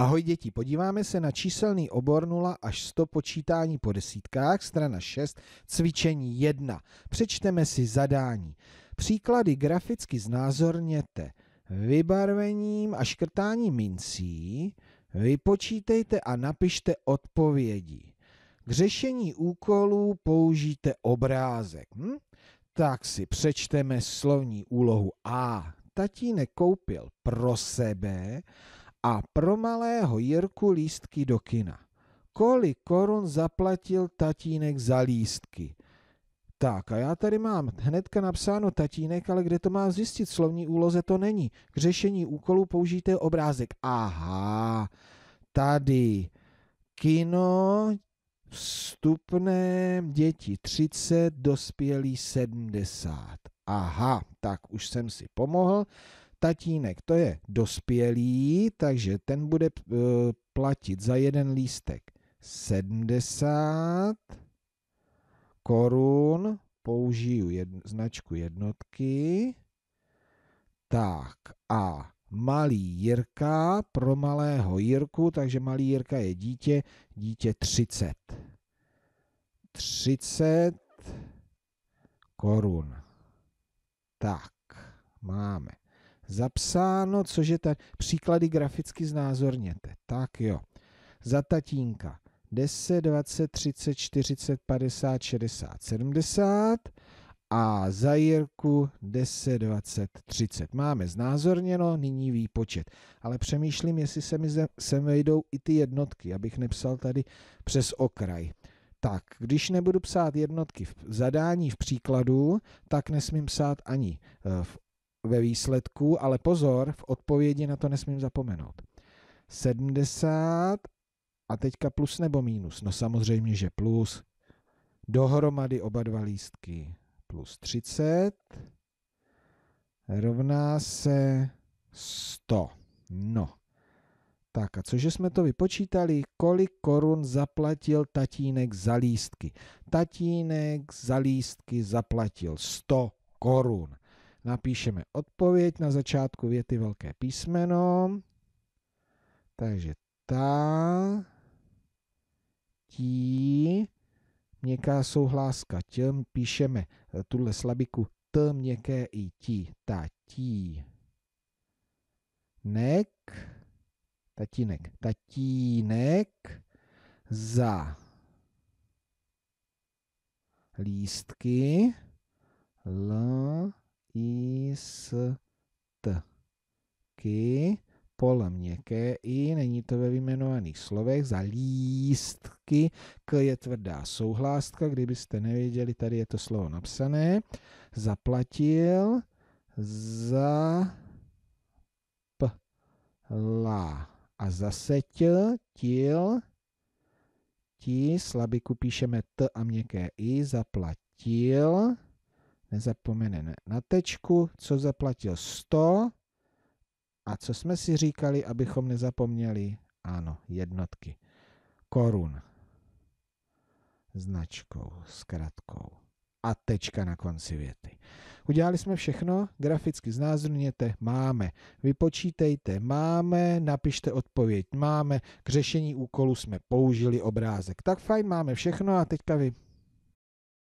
Ahoj děti, podíváme se na číselný obor 0 až 100 počítání po desítkách, strana 6, cvičení 1. Přečteme si zadání. Příklady graficky znázorněte vybarvením a škrtáním mincí, vypočítejte a napište odpovědi. K řešení úkolů použijte obrázek. Hm? Tak si přečteme slovní úlohu A. Tatínek koupil pro sebe a pro malého Jirku lístky do kina. Kolik korun zaplatil tatínek za lístky? Tak a já tady mám hnedka napsáno tatínek, ale kde to mám zjistit? Slovní úloze to není. K řešení úkolu použijte obrázek. Aha, tady kino, vstupné děti 30, dospělí 70. Aha, tak už jsem si pomohl tatínek to je dospělý, takže ten bude eh, platit za jeden lístek 70 korun, použiju jedn, značku jednotky, tak a malý Jirka pro malého Jirku, takže malý Jirka je dítě, dítě 30. 30 korun. Tak, máme zapsáno, což je tady. Příklady graficky znázorněte. Tak jo. Za tatínka 10, 20, 30, 40, 50, 60, 70 a za Jirku 10, 20, 30. Máme znázorněno, nyní výpočet. Ale přemýšlím, jestli se mi sem vejdou i ty jednotky, abych nepsal tady přes okraj. Tak, když nebudu psát jednotky v zadání v příkladu, tak nesmím psát ani eh, v ve výsledku, ale pozor, v odpovědi na to nesmím zapomenout. 70 a teďka plus nebo mínus? No samozřejmě, že plus. Dohromady oba dva lístky plus 30 rovná se 100. No. Tak a cože jsme to vypočítali? Kolik korun zaplatil tatínek za lístky? Tatínek za lístky zaplatil 100 korun. Napíšeme odpověď na začátku věty velké písmeno. Takže ta, tí, měkká souhláska těm, píšeme eh, tuhle slabiku t měkké i tí, tatí. Nek, tatínek, tatínek, za lístky, l, s t. Ky, pole měkké i, není to ve vyjmenovaných slovech, za lístky, k je tvrdá souhlástka, kdybyste nevěděli, tady je to slovo napsané, zaplatil za p, la a zase tl, til, ti, slabiku píšeme t a měkké i, zaplatil, Nezapomene na tečku, co zaplatil 100. A co jsme si říkali, abychom nezapomněli? Ano, jednotky. Korun. Značkou, zkratkou. A tečka na konci věty. Udělali jsme všechno, graficky znázorněte, máme. Vypočítejte, máme, napište odpověď, máme. K řešení úkolu jsme použili obrázek. Tak fajn, máme všechno a teďka vy